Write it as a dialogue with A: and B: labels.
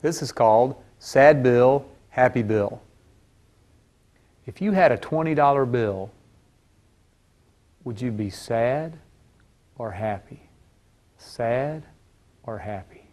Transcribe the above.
A: This is called Sad Bill, Happy Bill. If you had a $20 bill, would you be sad or happy? Sad or happy?